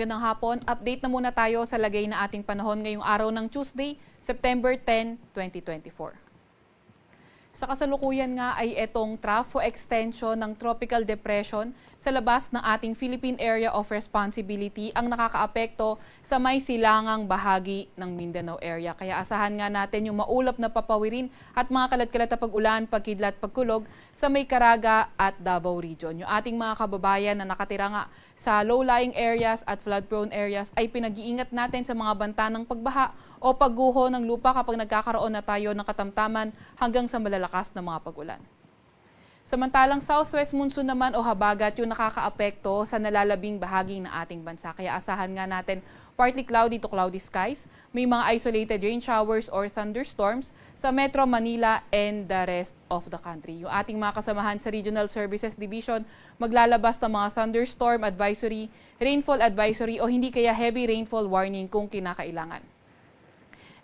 Magandang hapon. Update na muna tayo sa lagay na ating panahon ngayong araw ng Tuesday, September 10, 2024. Sa kasalukuyan nga ay itong trafo extension ng tropical depression sa labas ng ating Philippine Area of Responsibility ang nakakaapekto sa may silangang bahagi ng Mindanao area. Kaya asahan nga natin yung maulap na papawirin at mga kalat-kalat na pag-ulan, pagkidlat, pagkulog sa may Caraga at Davao region. Yung ating mga kababayan na nakatira nga sa low-lying areas at flood-prone areas ay pinag-iingat natin sa mga banta ng pagbaha o pagguho ng lupa kapag nagkakaroon na tayo ng katamtaman hanggang sa malalakas lakas ng mga pag-ulan. Samantalang southwest monsoon naman o habagat yung nakakaapekto sa nalalabing bahagi ng ating bansa. Kaya asahan nga natin partly cloudy to cloudy skies. May mga isolated rain showers or thunderstorms sa Metro Manila and the rest of the country. Yung ating mga kasamahan sa Regional Services Division maglalabas ng mga thunderstorm advisory, rainfall advisory o hindi kaya heavy rainfall warning kung kinakailangan.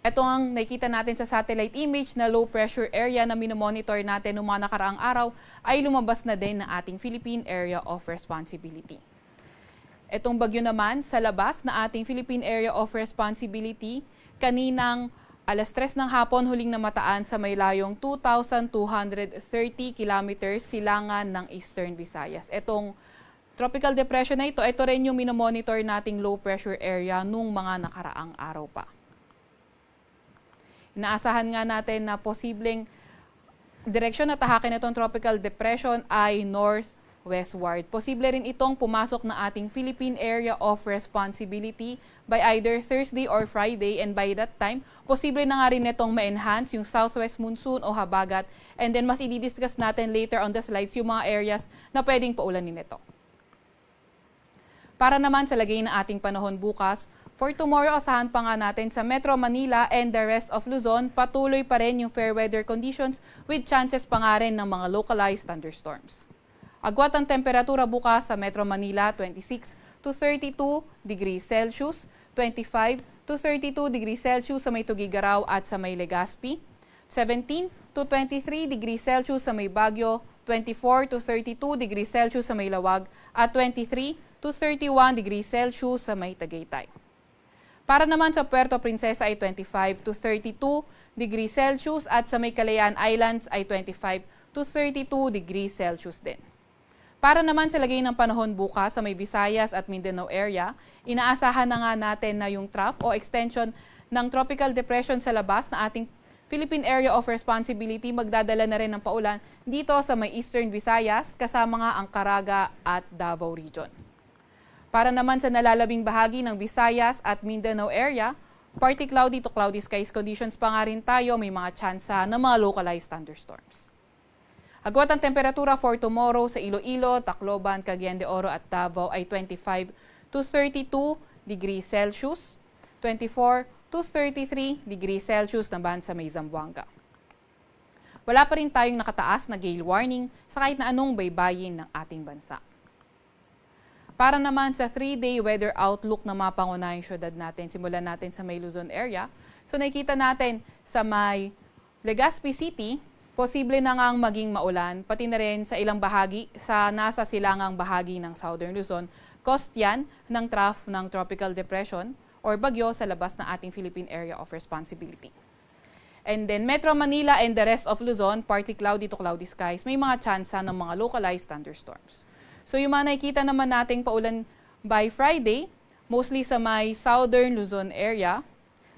Ito ang nakita natin sa satellite image na low pressure area na minomonitor natin noong mga nakaraang araw ay lumabas na din ng ating Philippine Area of Responsibility. Itong bagyo naman sa labas na ating Philippine Area of Responsibility kaninang alas 3 ng hapon huling namataan sa may layong 2,230 kilometers silangan ng Eastern Visayas. Itong tropical depression na ito, ito rin yung minomonitor nating low pressure area nung mga nakaraang araw pa. Inaasahan nga natin na posibleng direksyon na tahakin itong tropical depression ay northwestward. Posible rin itong pumasok na ating Philippine Area of Responsibility by either Thursday or Friday and by that time, posible na nga rin itong ma-enhance yung southwest monsoon o habagat and then mas i-discuss natin later on the slides yung mga areas na pwedeng paulanin nito. Para naman sa lagay ng ating panahon bukas, For tomorrow, asahan pa nga natin sa Metro Manila and the rest of Luzon, patuloy pa rin yung fair weather conditions with chances pa nga rin ng mga localized thunderstorms. Agwat ang temperatura bukas sa Metro Manila 26 to 32 degrees Celsius, 25 to 32 degrees Celsius sa may Tugigaraw at sa may Legazpi, 17 to 23 degrees Celsius sa may Baguio, 24 to 32 degrees Celsius sa may Lawag at 23 to 31 degrees Celsius sa may Tagaytay. Para naman sa Puerto Princesa ay 25 to 32 degrees Celsius at sa may Islands ay 25 to 32 degrees Celsius din. Para naman sa lagay ng panahon bukas sa may Visayas at Mindanao area, inaasahan na nga natin na yung trough o extension ng tropical depression sa labas na ating Philippine Area of Responsibility magdadala na rin ng paulan dito sa may Eastern Visayas kasama nga ang Caraga at Davao Region. Para naman sa nalalabing bahagi ng Visayas at Mindanao area, partly cloudy to cloudy skies conditions pa nga rin tayo, may mga tsansa ng mga localized thunderstorms. Agwat ang temperatura for tomorrow sa Iloilo, Tacloban, Cagayan de Oro at Davao ay 25 to 32 degrees Celsius, 24 to 33 degrees Celsius na sa may Zamboanga. Wala pa rin tayong nakataas na gale warning sa kahit na anong baybayin ng ating bansa. Para naman sa 3-day weather outlook na mapangunahing syudad natin, simulan natin sa may Luzon area. So nakikita natin sa may Legazpi City, posible na ngang maging maulan, pati na rin sa ilang bahagi, sa nasa silangang bahagi ng Southern Luzon. Cost yan ng trough ng Tropical Depression or bagyo sa labas ng ating Philippine Area of Responsibility. And then Metro Manila and the rest of Luzon, partly cloudy to cloudy skies, may mga tsansa ng mga localized thunderstorms. So yung mga nakikita naman nating paulan by Friday, mostly sa may southern Luzon area.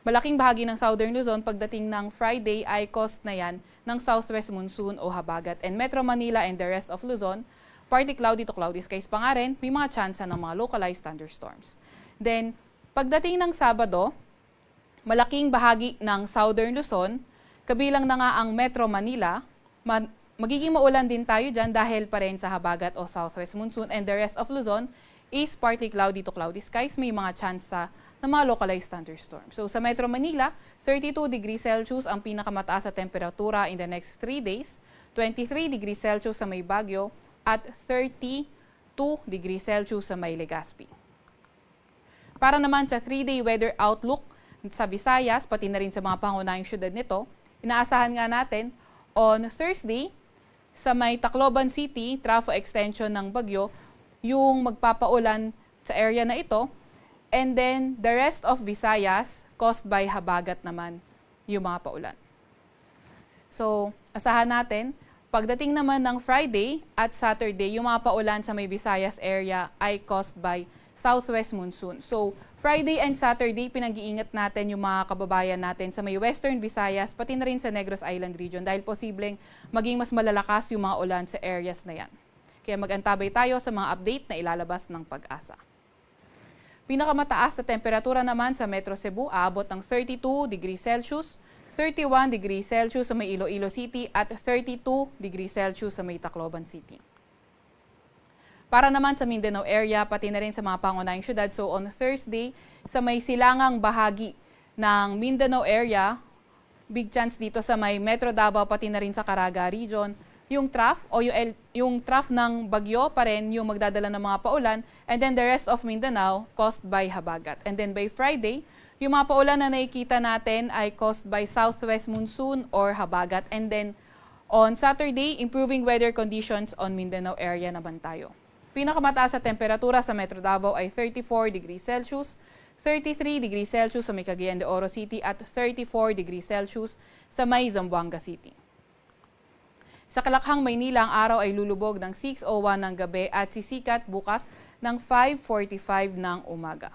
Malaking bahagi ng southern Luzon pagdating ng Friday ay coast na yan ng southwest monsoon o habagat. And Metro Manila and the rest of Luzon, partly cloudy to cloudy skies pa nga rin, may mga tsansa ng mga localized thunderstorms. Then, pagdating ng Sabado, malaking bahagi ng southern Luzon, kabilang na nga ang Metro Manila, Man magiging maulan din tayo dyan dahil pa rin sa habagat o southwest monsoon and the rest of Luzon is partly cloudy to cloudy skies. May mga chance sa ng mga localized thunderstorm. So sa Metro Manila, 32 degrees Celsius ang pinakamataas sa temperatura in the next 3 days, 23 degrees Celsius sa may Baguio, at 32 degrees Celsius sa may Legazpi. Para naman sa 3-day weather outlook sa Visayas, pati na rin sa mga pangunahing syudad nito, inaasahan nga natin on Thursday, sa may Tacloban City, trafo extension ng bagyo, yung magpapaulan sa area na ito. And then, the rest of Visayas, caused by habagat naman yung mga paulan. So, asahan natin, pagdating naman ng Friday at Saturday, yung mga paulan sa may Visayas area ay caused by southwest monsoon. So, Friday and Saturday, pinag-iingat natin yung mga kababayan natin sa may western Visayas, pati na rin sa Negros Island region dahil posibleng maging mas malalakas yung mga ulan sa areas na yan. Kaya mag-antabay tayo sa mga update na ilalabas ng pag-asa. Pinakamataas na temperatura naman sa Metro Cebu, aabot ng 32 degrees Celsius, 31 degrees Celsius sa may Iloilo City at 32 degrees Celsius sa may Tacloban City para naman sa Mindanao area, pati na rin sa mga pangunahing syudad. So on Thursday, sa may silangang bahagi ng Mindanao area, big chance dito sa may Metro Davao, pati na rin sa Caraga region, yung trough o yung, yung trough ng bagyo pa rin yung magdadala ng mga paulan and then the rest of Mindanao caused by habagat. And then by Friday, yung mga paulan na nakikita natin ay caused by southwest monsoon or habagat. And then on Saturday, improving weather conditions on Mindanao area naman tayo. Pinakamataas na temperatura sa Metro Davao ay 34 degrees Celsius, 33 degrees Celsius sa may de Oro City at 34 degrees Celsius sa may Zamboanga City. Sa Kalakhang, Maynila, ang araw ay lulubog ng 6.01 ng gabi at sisikat bukas ng 5.45 ng umaga.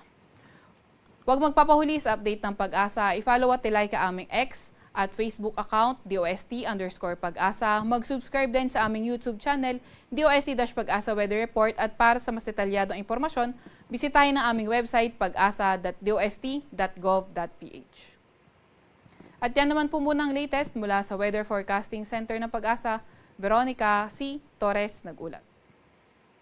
Huwag magpapahuli sa update ng pag-asa. I-follow at like ka aming X at Facebook account DOST underscore pag-asa. Mag-subscribe din sa aming YouTube channel DOST-Pag-asa Weather Report at para sa mas detalyadong impormasyon, bisitahin ang aming website pagasa.dost.gov.ph. At yan naman po muna ang latest mula sa Weather Forecasting Center ng Pag-asa, Veronica C. Torres nag-ulat.